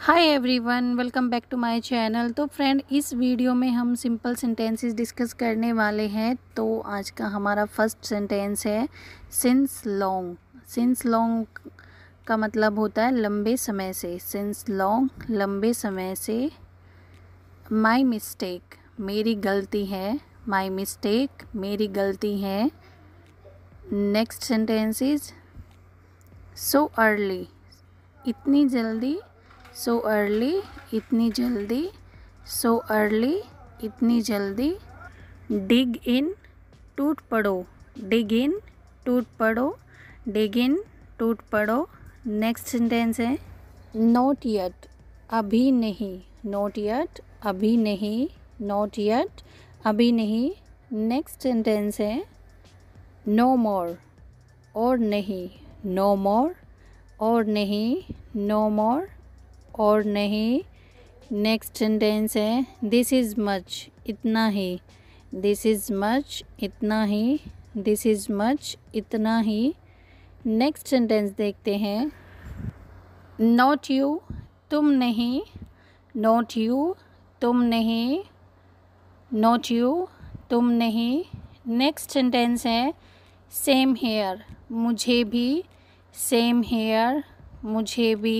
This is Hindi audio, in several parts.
hi everyone welcome back to my channel तो फ्रेंड इस वीडियो में हम सिंपल सेंटेंसेस डिस्कस करने वाले हैं तो आज का हमारा फर्स्ट सेंटेंस है सिंस लॉन्ग सिंस लॉन्ग का मतलब होता है लंबे समय से सिंस लॉन्ग लंबे समय से माय मिस्टेक मेरी गलती है माय मिस्टेक मेरी गलती है नेक्स्ट सेंटेंस सो अर्ली इतनी जल्दी सो अर्ली इतनी जल्दी सो अर्ली इतनी जल्दी डिग इन टूट पड़ो डिग इन टूट पड़ो डिग इन टूट पड़ो नेक्स्ट सेंटेंस है नोट यट अभी नहीं नोट यट अभी नहीं नोट यट अभी नहीं नेक्स्ट सेंटेंस है नो मोर और नहीं नो मोर और नहीं नो मोर और नहीं नेक्स्ट सेंटेंस है दिस इज़ मच इतना ही दिस इज़ मच इतना ही दिस इज़ मच इतना ही नेक्स्ट सेंटेंस देखते हैं नोट यू तुम नहीं नोट यू तुम नहीं नोट यू तुम नहीं नेक्स्ट सेंटेंस है सेम हेयर मुझे भी सेम हेयर मुझे भी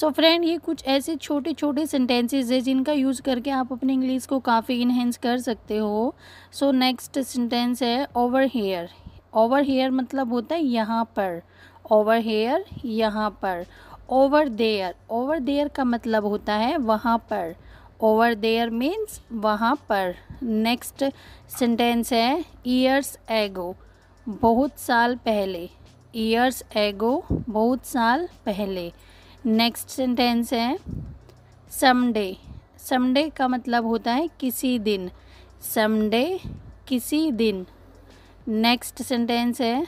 सो फ्रेंड ये कुछ ऐसे छोटे छोटे सेंटेंसेज है जिनका यूज़ करके आप अपने इंग्लिश को काफ़ी इन्हेंस कर सकते हो सो नेक्स्ट सेंटेंस है ओवर हेयर ओवर हेयर मतलब होता है यहाँ पर ओवर हेयर यहाँ पर ओवर देयर ओवर देयर का मतलब होता है वहाँ पर ओवर देयर मीन्स वहाँ पर नेक्स्ट सेंटेंस है ईयर्स एगो बहुत साल पहले ईयर्स एगो बहुत साल पहले नेक्स्ट सेंटेंस है समडे समडे का मतलब होता है किसी दिन समडे किसी दिन नेक्स्ट सेंटेंस है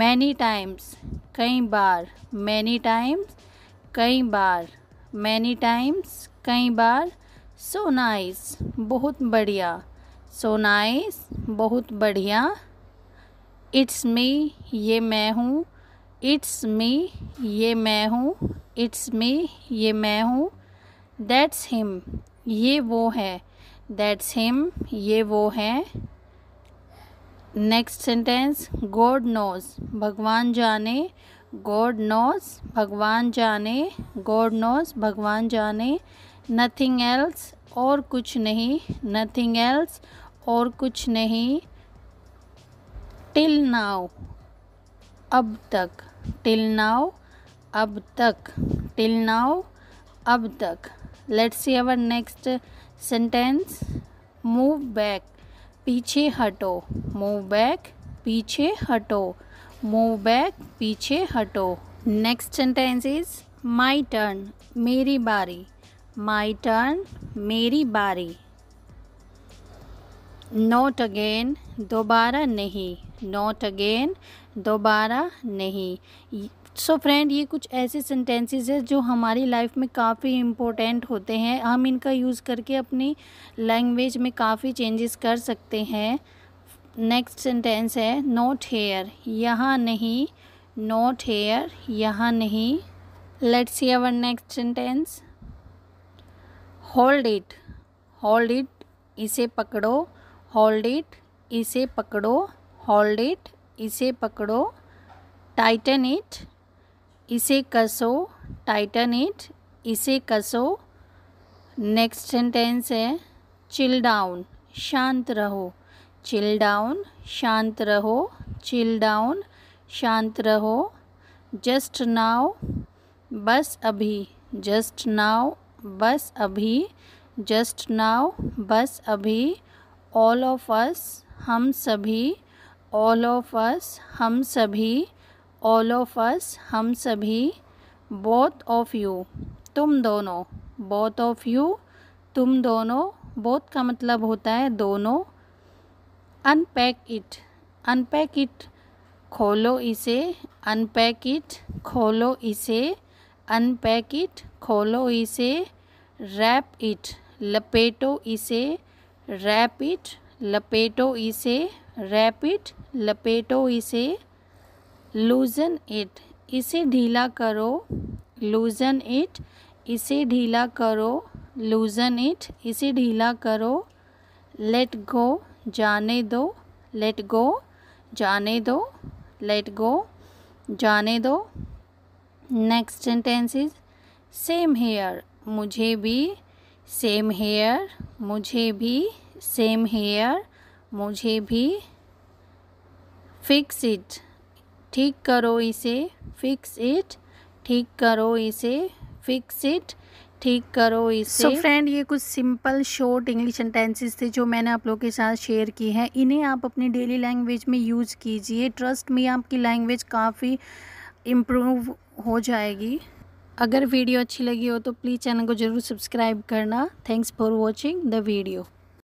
मैनी टाइम्स कई बार मैनी टाइम्स कई बार मैनी टाइम्स कई बार सो नाइस बहुत बढ़िया सो नाइस बहुत बढ़िया इट्स मी ये मैं हूँ इट्स मी ये मैं हूँ इट्स मी ये मैं हूँ दैट्स हिम ये वो है दैट्स हिम ये वो है नेक्स्ट सेंटेंस गॉड नोज भगवान जाने गॉड नोज भगवान जाने गॉड नोज भगवान जाने नथिंग एल्स और कुछ नहीं नथिंग एल्स और कुछ नहीं टिल नाउ अब तक टिल नाउ अब तक टिल नाउ अब तक let's see our next sentence move back पीछे हटो मूव बैक पीछे हटो मूव बैक पीछे हटो next sentence is my turn मेरी बारी माई टर्न मेरी बारी नोट अगेन दोबारा नहीं नॉट अगेन दोबारा नहीं सो so फ्रेंड ये कुछ ऐसे सेंटेंसेस हैं जो हमारी लाइफ में काफ़ी इम्पोर्टेंट होते हैं हम इनका यूज़ करके अपनी लैंग्वेज में काफ़ी चेंजेस कर सकते हैं नेक्स्ट सेंटेंस है नोट हेयर यहाँ नहीं नोट हेयर यहाँ नहीं let's see our next sentence hold it hold it इसे पकड़ो होल्ड इट इसे पकड़ो होल्ड इट इसे पकड़ो टाइटन इट इसे कसो टाइटन इट इसे कसो नेक्स्ट सेंटेंस है चिल डाउन शांत रहो चिल डाउन शांत रहो चिल डाउन शांत रहो जस्ट नाव बस अभी जस्ट नाव बस अभी जस्ट नाव बस अभी ऑल ऑफ अस हम सभी ऑल ऑफ अस हम सभी ऑल ऑफ अस हम सभी बोथ ऑफ यू तुम दोनों बोथ ऑफ यू तुम दोनों बोथ का मतलब होता है दोनों अनपैक इट अनपैक इट खोलो इसे अनपैक इट खोलो इसे अनपैक इट खोलो इसे रैप इट लपेटो इसे रैप इट लपेटो इसे रैपिड लपेटो इसे लूजन इट इसे ढीला करो लूजन इट इसे ढीला करो लूजन इट इसे ढीला करो लेट गो जाने दो लेट गो जाने दो लेट गो जाने दो next sentence is same here मुझे भी सेम हेयर मुझे भी सेम हेयर मुझे भी फिक्स इट ठीक करो इसे फिक्स इट ठीक करो इसे फिक्स इट ठीक करो इसे सो so फ्रेंड ये कुछ सिंपल शॉर्ट इंग्लिश सेंटेंसेस थे जो मैंने आप लोगों के साथ शेयर की हैं इन्हें आप अपनी डेली लैंग्वेज में यूज़ कीजिए ट्रस्ट में आपकी लैंग्वेज काफ़ी इम्प्रूव हो जाएगी अगर वीडियो अच्छी लगी हो तो प्लीज़ चैनल को ज़रूर सब्सक्राइब करना thanks for watching the video